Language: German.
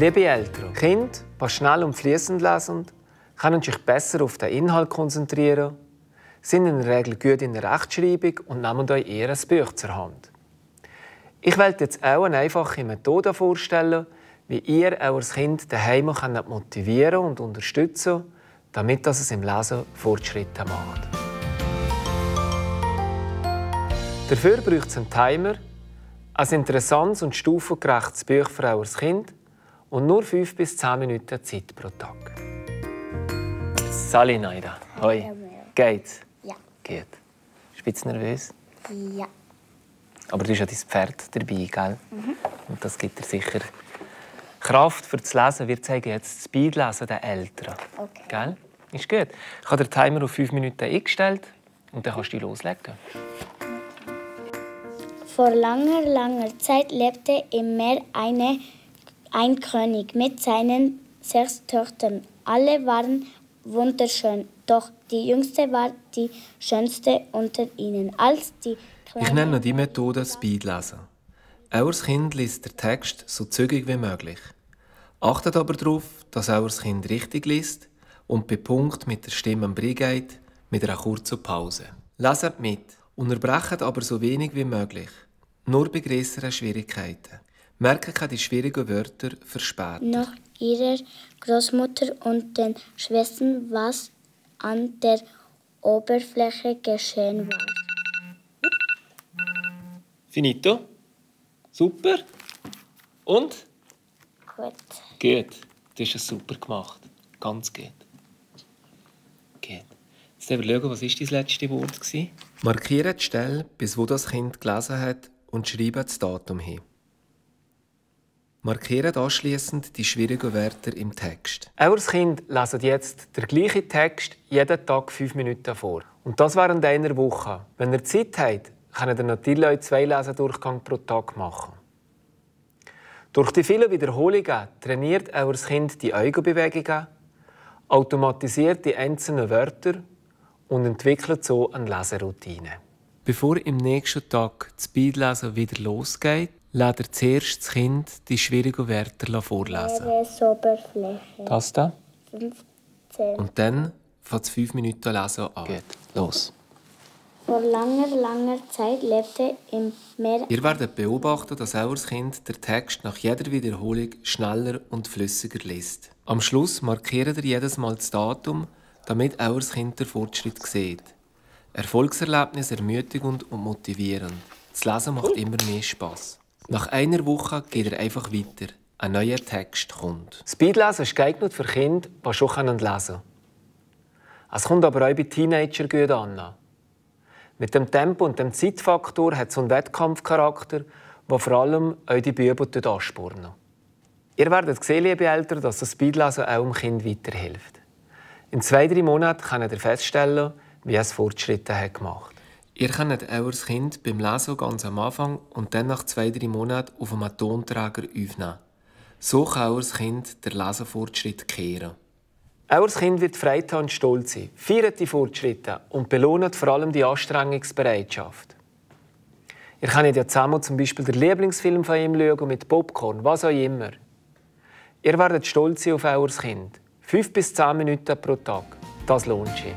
Liebe Eltern, Kind, was schnell und fließend lesen, können sich besser auf den Inhalt konzentrieren, sind in der Regel gut in der Rechtschreibung und nehmen euch eher ein Buch zur Hand. Ich werde jetzt auch eine einfache Methode vorstellen, wie ihr euer Kind daheim motivieren und unterstützen könnt, damit es im Lesen Fortschritte macht. Dafür braucht es einen Timer, ein interessantes und stufengerechtes Buch für euer Kind und nur 5 bis 10 Minuten Zeit pro Tag. Sali Naida, hoi. Geht's? Ja. Geht. Bist du nervös? Ja. Aber du hast ja dein Pferd dabei, gell? Mhm. Und das gibt dir sicher Kraft für das Lesen. Wir zeigen jetzt das Speedlesen den Eltern. Okay. Gell? Ist gut. Ich habe den Timer auf 5 Minuten eingestellt und dann kannst du loslegen. Vor langer, langer Zeit lebte im Meer eine ein König mit seinen sechs Töchtern. Alle waren wunderschön, doch die jüngste war die schönste unter ihnen. Als die ich nenne noch die Methode Speedlesen. Auch das Kind liest den Text so zügig wie möglich. Achtet aber darauf, dass auch das Kind richtig liest und bei Punkt mit der Stimme am beigeht, mit einer kurzen Pause. Leset mit, unterbrecht aber so wenig wie möglich, nur bei größeren Schwierigkeiten. Merke kann die schwierigen Wörter für später. Nach ihrer Großmutter und den Schwestern, was an der Oberfläche geschehen war. Finito. Super. Und? Gut. Gut. Du hast es super gemacht. Ganz gut. Gut. Jetzt wir schauen, was war dein letztes Wort war. Markiere die Stelle, bis wo das Kind gelesen hat und schreibe das Datum hin markieren anschließend die schwierigen Wörter im Text. Auch Kind lesen jetzt den gleichen Text jeden Tag fünf Minuten vor. Und das während einer Woche. Wenn ihr Zeit habt, können ihr natürlich auch zwei Lesendurchgänge pro Tag machen. Durch die vielen Wiederholungen trainiert auch Kind die Augenbewegungen, automatisiert die einzelnen Wörter und entwickelt so eine Leseroutine. Bevor im nächsten Tag das Speedlesen wieder losgeht, lässt er zuerst das Kind die schwierigen Wörter vorlesen. Das da? Und dann fängt es fünf Minuten lesen an. Geht los. Vor langer, langer Zeit lebte im Meer. Ihr werdet beobachten, dass euer Kind den Text nach jeder Wiederholung schneller und flüssiger liest. Am Schluss markiert ihr jedes Mal das Datum, damit euer Kind den Fortschritt sieht. Erfolgserlebnis ermutigend und motivierend. Das Lesen macht immer mehr Spass. Nach einer Woche geht er einfach weiter. Ein neuer Text kommt. Speedlesen ist geeignet für Kinder, die schon lesen können. Es kommt aber auch bei Teenagern gut an. Mit dem Tempo und dem Zeitfaktor hat es einen Wettkampfcharakter, der vor allem auch die Büben anspornen Ihr werdet sehen, liebe Eltern, dass das Speedlesen auch dem Kind weiterhilft. In zwei, drei Monaten könnt ihr feststellen, wie es Fortschritte hat gemacht Ihr könnt euer Kind beim Lesen ganz am Anfang und dann nach zwei, drei Monaten auf einem Tonträger aufnehmen. So kann euer Kind den Lesefortschritt kehren. Euer Kind wird Freitag und stolz sein, feiert die Fortschritte und belohnt vor allem die Anstrengungsbereitschaft. Ihr könnt ja zusammen zum Beispiel den Lieblingsfilm von ihm schauen mit Popcorn, was auch immer. Ihr werdet stolz sein auf euer Kind. Fünf bis zehn Minuten pro Tag. Das lohnt sich.